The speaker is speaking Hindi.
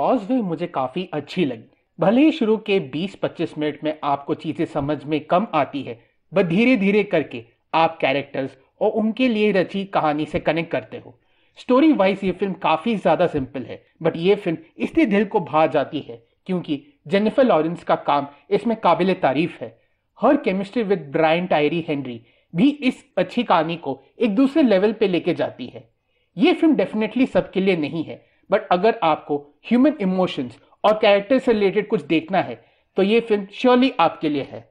कॉज वे मुझे काफ़ी अच्छी लगी भले ही शुरू के 20-25 मिनट में आपको चीज़ें समझ में कम आती है बट धीरे धीरे करके आप कैरेक्टर्स और उनके लिए रची कहानी से कनेक्ट करते हो स्टोरी वाइज ये फिल्म काफ़ी ज़्यादा सिंपल है बट ये फिल्म इसलिए दिल को भा जाती है क्योंकि जेनिफर लॉरेंस का काम इसमें काबिल तारीफ है हर chemistry with Brian Tyree Henry भी इस अच्छी कहानी को एक दूसरे लेवल पे लेके जाती है ये फिल्म डेफिनेटली सबके लिए नहीं है बट अगर आपको ह्यूमन इमोशंस और कैरेक्टर से रिलेटेड कुछ देखना है तो ये फिल्म श्योरली आपके लिए है